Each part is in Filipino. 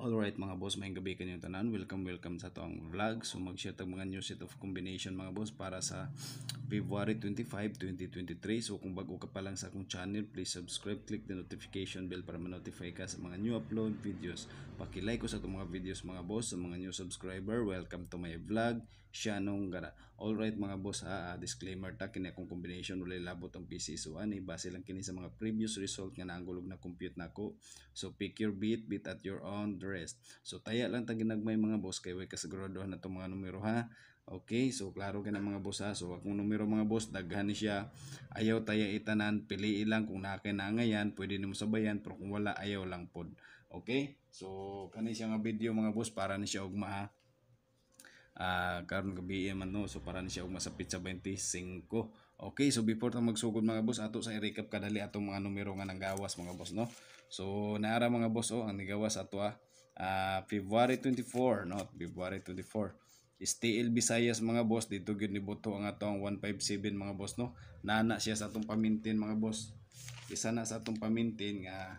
Alright mga boss, may gabi kanyang tanan. Welcome, welcome sa toang vlog. So mag-share tag mga new set of combination mga boss para sa February 25, 2023. So kung bago ka pa lang sa akong channel, please subscribe, click the notification bell para ma-notify ka sa mga new upload videos. Pakilike ko sa itong mga videos mga boss, sa mga new subscriber. Welcome to my vlog siya nung gara. Alright mga boss, ha, ah, ah, disclaimer ta kini akong combination wala labot ang PC so ani eh, base lang kini sa mga previous result nga naangulog na compute nako. So pick your beat, bit at your own rest. So taya lang ta ginagmay mga boss kay way kasiguraduhan na tong mga numero ha. Okay, so klaro kana mga boss ha. So akong numero mga boss, daghan ni siya. Ayaw taya itanan, pili lang kung nakainangayan, pwede nimo sabayan pero kung wala ayaw lang pod. Okay? So kani siya nga video mga boss para ni siya ugma ha uh, karon gabi man no so para ni siya og masapit sa 25 okay so before ta magsugod mga boss ato sa i-recap kadali atong mga numero nga nanggawas mga boss no so naara mga boss oh ang nigawas ato ah uh, February 24 no February 24 STL Visayas mga boss dito gyud ni boto ang atong 157 mga boss no nana siya sa atong pamintin mga boss isa na sa atong pamintin nga uh,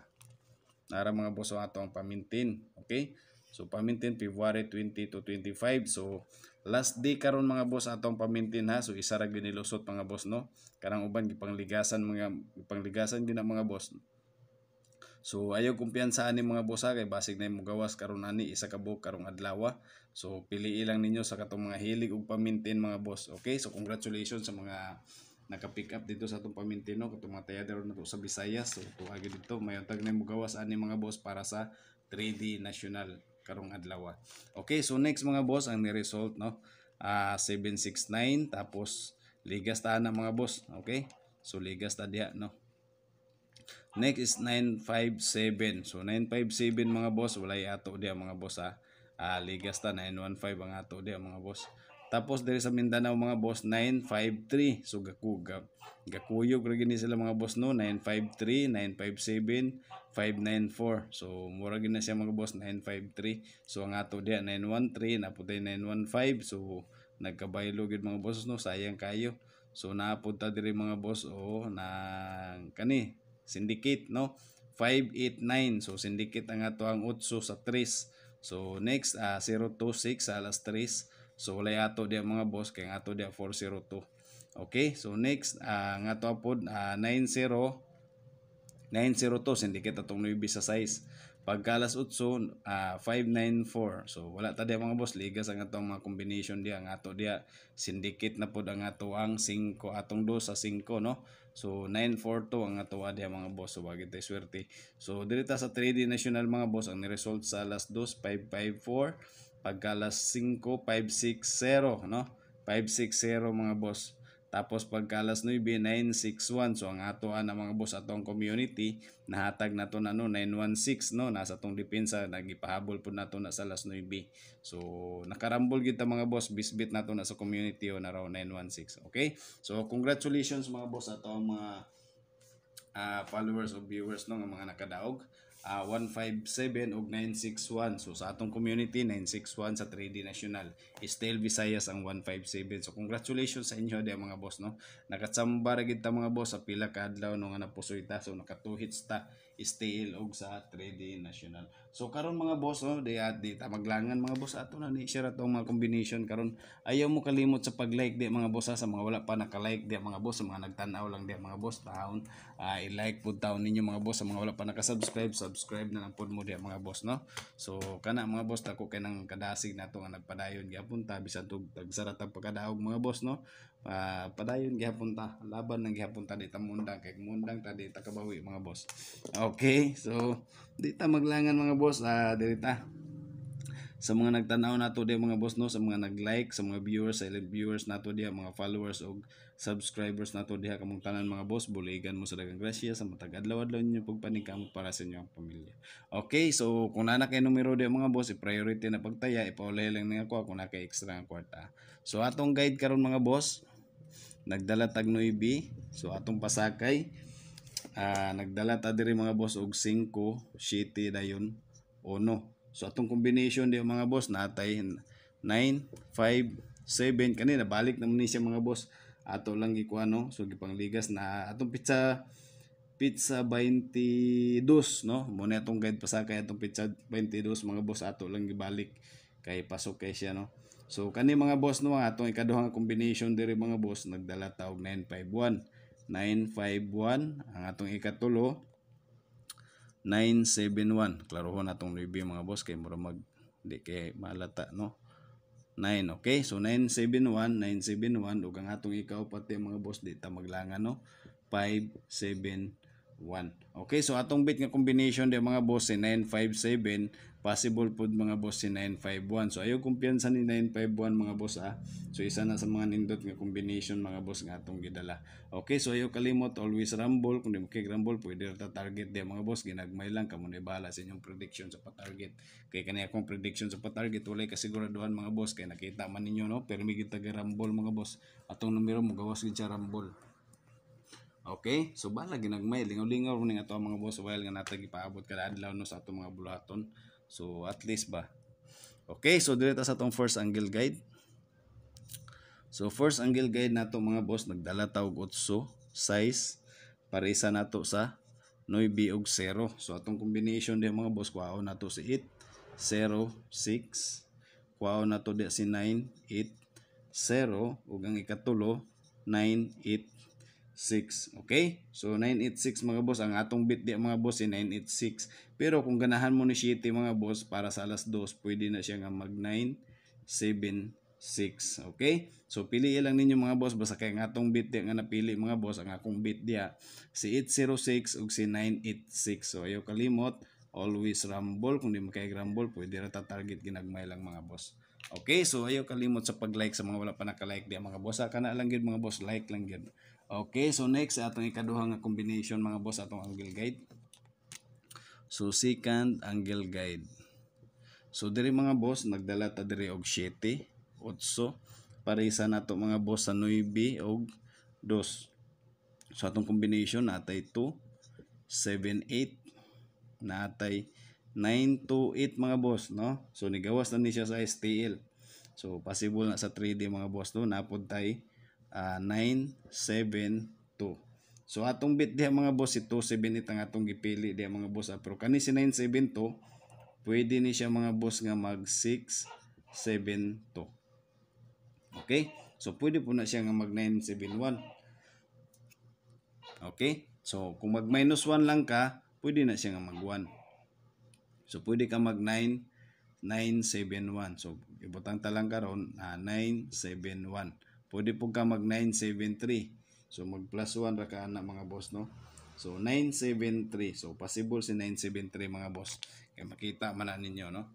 nara mga boss ato ang atong pamintin okay So pamintin February 20 to 25. So last day karon mga boss atong pamintin ha. So isa ra gyud nilusot mga boss no. Karang uban gipangligasan mga gipangligasan gyud mga boss. So ayo kumpiyansa ani mga boss ha kay basig na imong gawas karon ani isa ka buok karong adlaw. So pili ilang ninyo sa katong mga hilig ug pamintin mga boss. Okay? So congratulations sa mga naka-pick up dito sa atong no katong mga tayadero na to sa Visayas. So tuwa gyud dito mayatag na imong gawas ani mga boss para sa 3D National karong adlaw. Ah. Okay, so next mga boss ang ni-result no. Uh, ah, 769 tapos ligas ta na mga boss, okay? So ligas ta diha no. Next is 957. So 957 mga boss, walay ato dia mga boss ha. Uh, ah, ligas ta 915 ang ato dia mga boss. Tapos diri sa Mindanao mga boss 953. So gakugap. Gakuyog ra gini sila mga boss no 953, 957, 594. So mura gina siya mga boss 953. So ang ato diya 913 na naputay 915. So nagkabaylo gid mga boss no sayang kayo. So napunta diri mga boss o oh, nang kani syndicate no 589. So syndicate ang ato ang utso sa 3. So next uh, 026 sa alas 3. So walay ato dia mga boss kay ato dia 402. Okay, so next uh, ah, ang ato apod uh, 90 902 syndicate atong 9 sa size. Pagkalas 8 uh, 594. So wala ta dia mga boss ligas ang atong mga combination dia ang ato dia syndicate na pod ang ato ang 5 atong 2 sa 5 no. So 942 ang natuwa dia mga boss. So wagit tayo swerte. So dito sa 3D National mga boss ang ni result sa last 2 554 pagkalas 5560 no? 560 mga boss. Tapos pagkalas alas 9, 961. So ang atoan ng mga boss atong community, nahatag na to na no, 916 no, nasa tong depensa, nagipahabol po na na sa alas 9. So nakarambol gid mga boss, bisbit na na sa community o na raw 916. Okay? So congratulations mga boss atong mga uh, followers o viewers no, ng mga nakadaog uh, 157 og 961. So sa atong community 961 sa 3D National. Estel Visayas ang 157. So congratulations sa inyo di mga boss no. Nakatsamba ra gid ta mga boss sa pila ka adlaw no nga napusoy ta. So nakatuhits ta Estel og sa 3D National. So karon mga boss no, oh, di at ah, di ta maglangan mga boss ato na ni share atong mga combination karon. Ayaw mo kalimot sa pag-like di mga boss ha, sa mga wala pa naka-like di mga boss, sa mga nagtan-aw lang di mga boss taon. Uh, i-like pud taon ninyo mga boss sa mga wala pa naka-subscribe, subscribe na lang pud mo di mga boss no. So kana mga boss ta ko kay nang kadasig nato nga nagpadayon gyapon ta bisan tug tagsara ta pagkadaog mga boss no. Uh, padayon gihapon ta laban nang gihapon ta dita mundang kay mundang ta dita kabawi mga boss okay so Dita maglangan mga boss, ah, dita. Sa mga nagtanaw nato di mga boss no, sa mga nag-like, sa mga viewers, sa ilang viewers nato diha, mga followers og subscribers nato diha kamong tanan mga boss, buligan mo sa dagang grasya sa matag adlaw-adlaw ninyo pagpaningkamot para sa inyo ang pamilya. Okay, so kung na kay numero di mga boss, i-priority na pagtaya, ipaulahi lang ning ako kung na kay extra ang kwarta. So atong guide karon mga boss, nagdala tag 9, so atong pasakay Ah, nagdala ta diri mga boss og 5 city dayon uno so atong combination di mga boss natay 9 5 7 kani nabalik na ni siya mga boss ato lang gikuan no so gipangligas na atong pizza pizza 22 no mo na atong guide pasa kay atong pizza 22 mga boss ato lang gibalik kay pasok kay siya no so kani mga boss no atong ikaduhang combination diri mga boss nagdala ta og 951 951 ang atong ikatulo 971 klarohon atong review mga boss kay mura mag di kay malata no 9 okay so 971 971 ug ang atong ikaw pati mga boss di ta maglangan no 571 1. Okay, so atong bit nga combination di mga boss si 957, possible pod mga boss si 951. So ayo kumpiyansa ni 951 mga boss ah. So isa na sa mga nindot nga combination mga boss nga atong gidala. Okay, so ayo kalimot always rumble kun di mo kay rumble pwede ta target di mga boss ginagmay lang kamo ni bala sa inyong prediction sa pa-target. Kay kaniya akong prediction sa pa-target walay kasiguraduhan mga boss kay nakita man ninyo no, pero may gitag rumble mga boss. Atong numero mo gawas gid sa rumble. Okay, so bala ginagmay lingaw-lingaw ning ato mga boss while nga natag ipaabot kada adlaw no sa ato mga bulaton. So at least ba. Okay, so dili ta sa atong first angle guide. So first angle guide nato mga boss nagdala ta og utso size parisa nato sa 9 og 0. So atong combination di mga boss kuha nato si 8 0 6 kuha nato di si 9 8 0 ug ang ikatulo 9 8 6. Okay? So, 986 mga boss. Ang atong bit di mga boss ay eh, 986. Pero kung ganahan mo ni 7 mga boss para sa alas 2, pwede na siya nga mag 976. Okay? So, pili lang ninyo mga boss. Basta kay ang atong bit di nga napili mga boss. Ang akong bit diya ah. si 806 ug si 986. So, ayaw kalimot. Always rumble. Kung di makay rumble, pwede ra ta target ginagmay lang mga boss. Okay, so ayaw kalimot sa pag-like sa mga wala pa naka-like di mga boss. Ah, kana lang gid mga boss, like lang gid. Okay, so next atong ikaduhang nga combination mga boss atong angle guide. So second angle guide. So diri mga boss nagdala ta diri og 7, 8, parehisa nato mga boss sa 9 og 2. So atong combination natay 2, 7, 8, natay 9 to 8 mga boss, no? So nigawas na ni siya sa STL. So possible na sa 3D mga boss no, napod tay uh, ah, 972. So atong bit diha mga boss ito 7 itang atong gipili diha mga boss ah, pero kani si 972 pwede ni siya mga boss nga mag 672. Okay? So pwede po na siya nga mag 971. Okay? So kung mag minus 1 lang ka, pwede na siya nga mag 1. So pwede ka mag 9 971. So ibutang talang karon uh, ah, 971. Pwede po ka mag 973. So mag plus 1 ra ka na mga boss no. So 973. So possible si 973 mga boss. kay makita man ninyo no.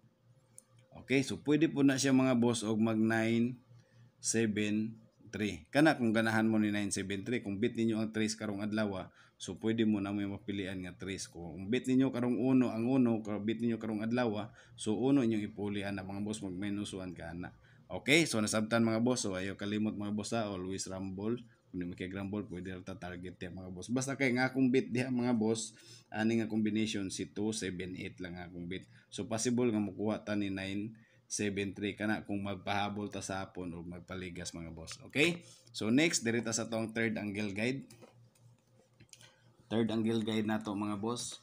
Okay, so pwede po na siya mga boss og mag 973. Kana kung ganahan mo ni 973 kung bit ninyo ang 3 karong adlaw, ah, so pwede mo na may mapilian nga 3. Kung bit ninyo karong 1 ang uno, bit ninyo karong adlaw, ah, so uno inyong ipulian na mga boss mag minus 1 kana. Okay, so nasabtan mga boss. So ayo kalimot mga boss ha, ah, always rumble. Kung di makikig rumble, pwede rin target yan mga boss. Basta kay nga akong bit diha mga boss, ani nga combination si 2, 7, 8 lang nga akong bit. So possible nga makuha ta ni 9, 7 kana kung magpahabol ta sa hapon o magpaligas mga boss. Okay? So next, diri sa tong third angle guide. Third angle guide nato mga boss.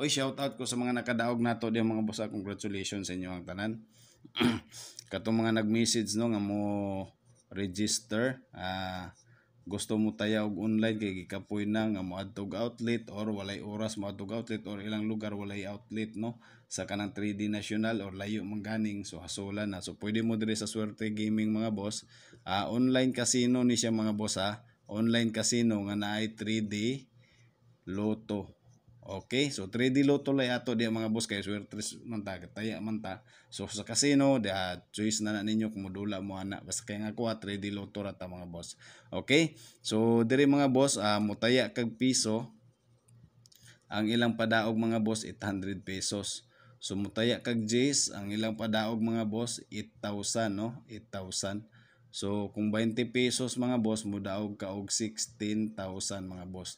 Oy, shout out ko sa mga nakadaog nato di mga boss. Ah. Congratulations sa inyo ang tanan. katong mga nag-message no nga mo register uh, gusto mo taya og online kay gikapoy na nga adtog outlet or walay oras mo adtog outlet or ilang lugar walay outlet no sa kanang 3D national or layo man ganing so hasola na so pwede mo dire sa Swerte Gaming mga boss uh, online casino ni siya mga boss ha ah. online casino nga naay 3D loto Okay, so 3D loto lay ato di mga boss kay swerte man ta kataya man ta. So sa casino diya choice na na ninyo kung modula mo ana basta kay nga kuha 3D loto ra ta mga boss. Okay? So diri mga boss uh, mutaya kag piso ang ilang padaog mga boss 800 pesos. So mutaya kag J's ang ilang padaog mga boss 8,000 no, 8,000. So kung 20 pesos mga boss mudaog ka og 16,000 mga boss.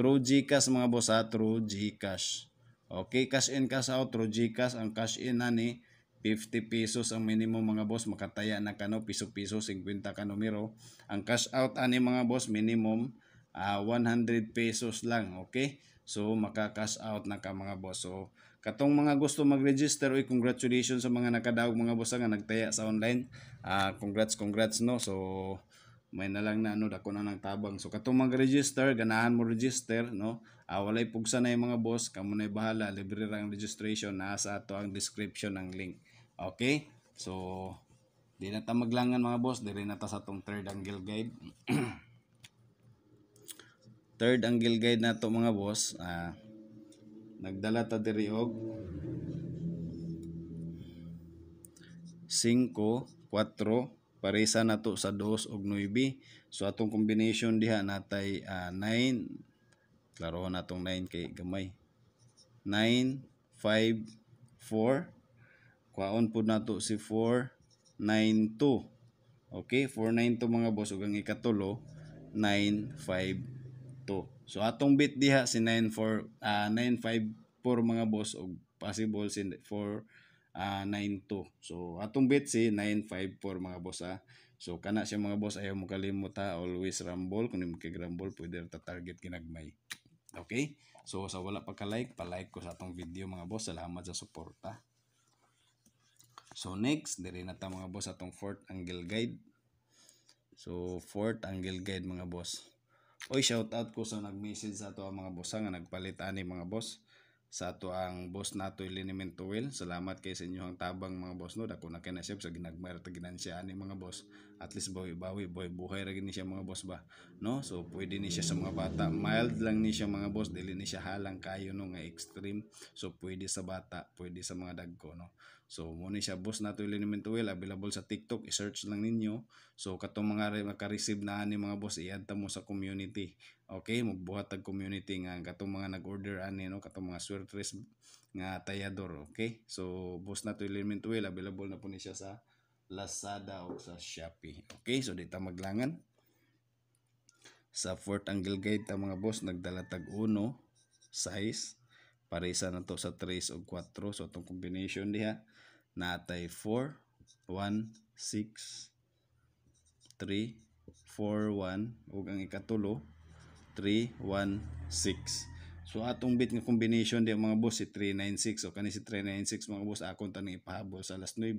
True GCash mga boss ha, through GCash. Okay, cash in cash out True GCash ang cash in na ni 50 pesos ang minimum mga boss, makataya na kano piso-piso 50 ka numero. Ang cash out ani mga boss minimum uh, ah, 100 pesos lang, okay? So maka-cash out na ka mga boss. So katong mga gusto mag-register oy congratulations sa mga nakadaog mga boss nga nagtaya sa online. Uh, congrats, congrats no. So may na lang na ano dako na ng tabang so katong mag register ganahan mo register no ah, walay pugsa na yung mga boss kamo na bahala libre ra ang registration nasa ato ang description ng link okay so di na ta maglangan mga boss diri na ta sa tong third angle guide third angle guide nato mga boss ah, nagdala ta diri og 5 4 Paresa na to sa 2 og 9. So atong combination diha natay uh, ah, 9. Klaro na tong 9 kay gamay. 9 5 4. Kuhaon pud nato si 4 9 2. Okay, 4 9 to mga boss ug ang ikatulo 9 5 2. So atong bit diha si 9 4 uh, 9 5 4 mga boss og possible si 4 uh, ah, 92. So atong Betsy 954 eh, mga boss ha. Ah. So kana siya mga boss ayaw mo kalimutan always rumble kuno mo kay rumble pwede ta target kinagmay. Okay? So sa wala pa ka-like, pa-like ko sa atong video mga boss. Salamat sa suporta. So next, dire na ta mga boss atong fourth angle guide. So fourth angle guide mga boss. Oy, shout out ko sa nag-message sa ato ah, mga boss nga nagpalit ani mga boss sa ato ang boss nato Liniment Oil. Salamat kay sa inyong tabang mga boss no dako na kay na sa ginagmayar ta ginansya ani mga boss. At least boy bawi boy buhay ra gini siya mga boss ba. No? So pwede ni siya sa mga bata. Mild lang ni siya mga boss, dili ni siya halang kayo no nga extreme. So pwede sa bata, pwede sa mga dagko no. So mo siya boss nato element oil available sa TikTok, i-search lang ninyo. So katong mga maka-receive na ani mga boss, i-add mo sa community. Okay, magbuhat tag community nga katong mga nag-order ani no, katong mga swertres nga tayador, okay? So boss nato element oil available na po ni siya sa Lazada o sa Shopee. Okay, so dito maglangan. Sa fourth angle guide ta mga boss nagdala tag uno size Parisa na to sa 3 o 4. So, itong combination diha, natay 4, 1, 6, 3, 4, 1. Huwag ang ikatulo, 3, 1, 6. So, atong bit nga combination di mga boss, si 396. O, kani si 396 mga boss, akong tanong ipahabol sa alas 9,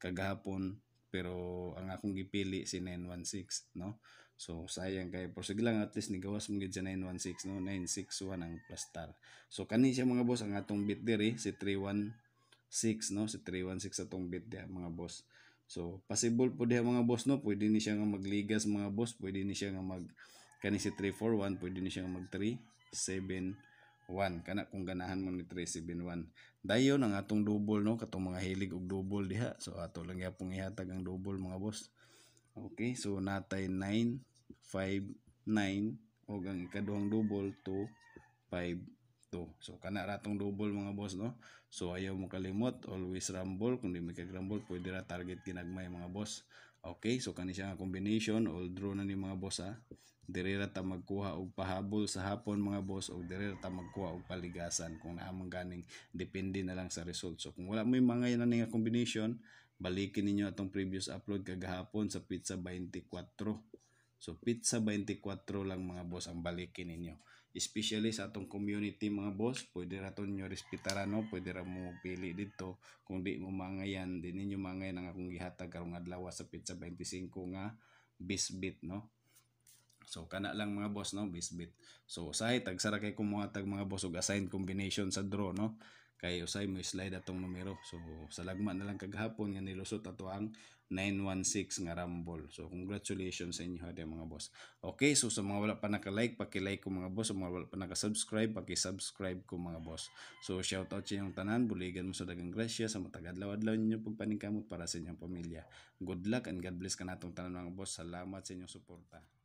kagahapon pero ang akong gipili si 916 no so sayang kay pero sige lang at least nigawas mo gid sa 916 no 961 ang plus star so kani siya mga boss ang atong bit diri si 316 no si 316 atong bit diha mga boss so possible po diha mga boss no pwede ni siya nga magligas mga boss pwede ni siya nga mag kani si 341 pwede ni siya nga mag 371 kana kung ganahan mo ni 371 dayon ang atong double no katong mga hilig og double diha so ato lang yapong ihatag ang double mga boss okay so natay 959 og ang ikaduhang double 252 so kana ratong double mga boss no so ayaw mo kalimot always rumble kung di mi kag rumble pwede ra target kinagmay mga boss Okay, so kani siya combination all draw na ni mga boss ha. Ah, dire ta magkuha og pahabol sa hapon mga boss og dire ta magkuha og paligasan kung naamang ganing depende na lang sa results. So kung wala mo yung mga yan na nga combination, balikin ninyo atong previous upload kagahapon sa pizza 24. So pizza 24 lang mga boss ang balikin ninyo especially sa atong community mga boss pwede ra to nyo respetara no pwede ra mo pili dito kung di mo mangayan din ninyo mangayan ang akong gihatag karong adlaw sa pizza 25 nga bisbit no So kana lang mga boss no, bisbit. So usay tagsara kay kumuha tag mga boss ug assign combination sa draw no. Kay usay mo slide atong numero. So sa lagma na lang kagahapon nga nilusot ato ang 916 nga Rumble. So congratulations sa inyo hadi mga boss. Okay, so sa mga wala pa naka-like, paki-like ko mga boss. Sa mga wala pa naka-subscribe, paki-subscribe ko mga boss. So shout out sa inyong tanan, buligan mo sa dagang grasya sa matagadlaw-adlaw ninyo pagpaningkamot para sa inyong pamilya. Good luck and God bless kanatong tanan mga boss. Salamat sa inyong suporta.